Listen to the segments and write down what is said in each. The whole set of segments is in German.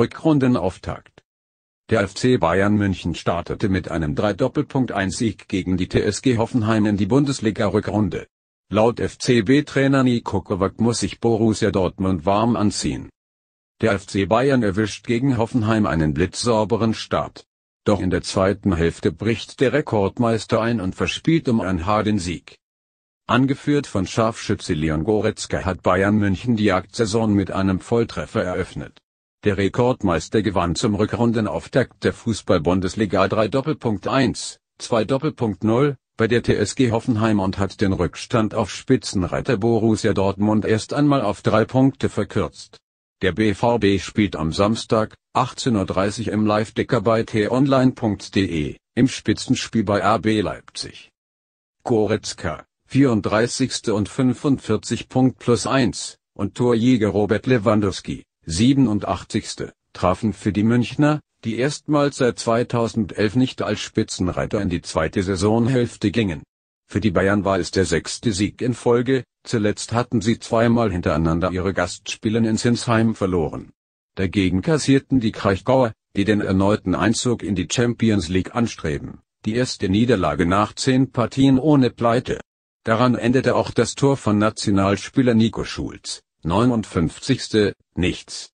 Rückrundenauftakt. Der FC Bayern München startete mit einem 3-1-Sieg doppelpunkt gegen die TSG Hoffenheim in die Bundesliga-Rückrunde. Laut FCB-Trainer Niko Kovac muss sich Borussia Dortmund warm anziehen. Der FC Bayern erwischt gegen Hoffenheim einen blitzsauberen Start. Doch in der zweiten Hälfte bricht der Rekordmeister ein und verspielt um ein Haar den Sieg. Angeführt von Scharfschütze Leon Goretzka hat Bayern München die Jagdsaison mit einem Volltreffer eröffnet. Der Rekordmeister gewann zum Rückrundenauftakt der Fußball-Bundesliga 3 Doppelpunkt 1, 2 Doppelpunkt 0 bei der TSG Hoffenheim und hat den Rückstand auf Spitzenreiter Borussia Dortmund erst einmal auf drei Punkte verkürzt. Der BVB spielt am Samstag, 18.30 Uhr im live dicker bei t-online.de, im Spitzenspiel bei AB Leipzig. Goretzka, 34. und 45 Punkt plus 1, und Torjäger Robert Lewandowski, 87. trafen für die Münchner, die erstmals seit 2011 nicht als Spitzenreiter in die zweite Saisonhälfte gingen. Für die Bayern war es der sechste Sieg in Folge, zuletzt hatten sie zweimal hintereinander ihre Gastspielen in Sinsheim verloren. Dagegen kassierten die Kraichgauer, die den erneuten Einzug in die Champions League anstreben, die erste Niederlage nach zehn Partien ohne Pleite. Daran endete auch das Tor von Nationalspieler Nico Schulz, 59. Nichts.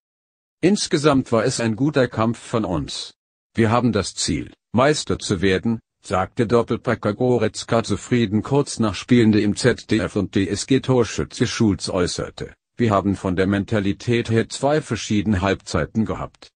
Insgesamt war es ein guter Kampf von uns. Wir haben das Ziel, Meister zu werden, sagte Doppelpacker Goretzka zufrieden kurz nach Spielende im ZDF und DSG-Torschütze Schulz äußerte. Wir haben von der Mentalität her zwei verschiedene Halbzeiten gehabt.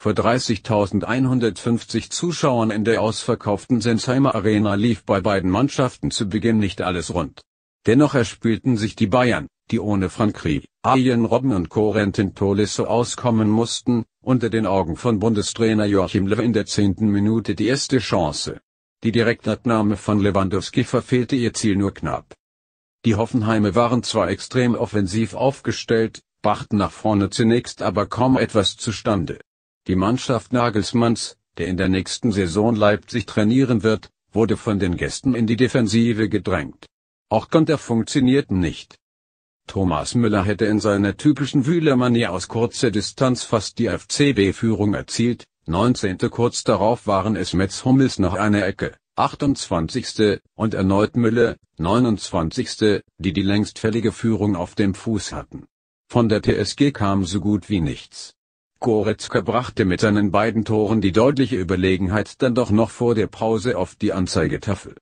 Vor 30.150 Zuschauern in der ausverkauften Sensheimer Arena lief bei beiden Mannschaften zu Beginn nicht alles rund. Dennoch erspielten sich die Bayern, die ohne Frankreich, Alien Robben und Corentin Tolisso auskommen mussten, unter den Augen von Bundestrainer Joachim Löw in der zehnten Minute die erste Chance. Die Direktabnahme von Lewandowski verfehlte ihr Ziel nur knapp. Die Hoffenheime waren zwar extrem offensiv aufgestellt, brachten nach vorne zunächst aber kaum etwas zustande. Die Mannschaft Nagelsmanns, der in der nächsten Saison Leipzig trainieren wird, wurde von den Gästen in die Defensive gedrängt. Auch Konter funktionierten nicht. Thomas Müller hätte in seiner typischen Wühlermanier aus kurzer Distanz fast die FCB-Führung erzielt, 19. Kurz darauf waren es Metz Hummels nach einer Ecke, 28. und erneut Müller, 29. die die längst fällige Führung auf dem Fuß hatten. Von der TSG kam so gut wie nichts. Goretzka brachte mit seinen beiden Toren die deutliche Überlegenheit dann doch noch vor der Pause auf die Anzeigetafel.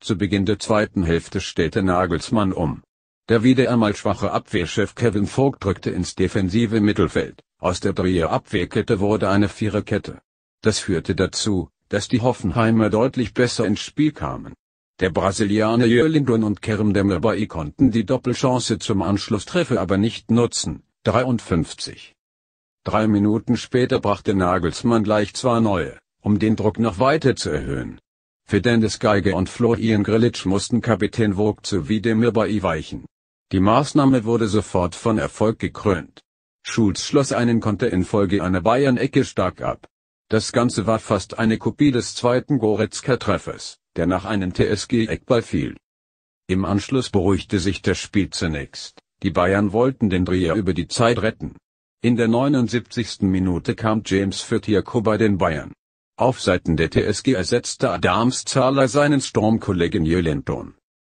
Zu Beginn der zweiten Hälfte stellte Nagelsmann um. Der wieder einmal schwache Abwehrchef Kevin Vogt rückte ins defensive Mittelfeld. Aus der Dreierabwehrkette wurde eine Viererkette. Das führte dazu, dass die Hoffenheimer deutlich besser ins Spiel kamen. Der Brasilianer Jörlindon und Kerem Demirbay konnten die Doppelchance zum Anschlusstreffer aber nicht nutzen. 53. Drei Minuten später brachte Nagelsmann gleich zwei neue, um den Druck noch weiter zu erhöhen. Für Dennis Geiger und Florian Grillitsch mussten Kapitän Vogt sowie Demirbay weichen. Die Maßnahme wurde sofort von Erfolg gekrönt. Schulz schloss einen Konter infolge einer Bayern-Ecke stark ab. Das Ganze war fast eine Kopie des zweiten Goretzka-Treffers, der nach einem TSG-Eckball fiel. Im Anschluss beruhigte sich das Spiel zunächst, die Bayern wollten den Dreher über die Zeit retten. In der 79. Minute kam James für Thiago bei den Bayern. Auf Seiten der TSG ersetzte Adams Zahler seinen Sturmkollegen Jölenton.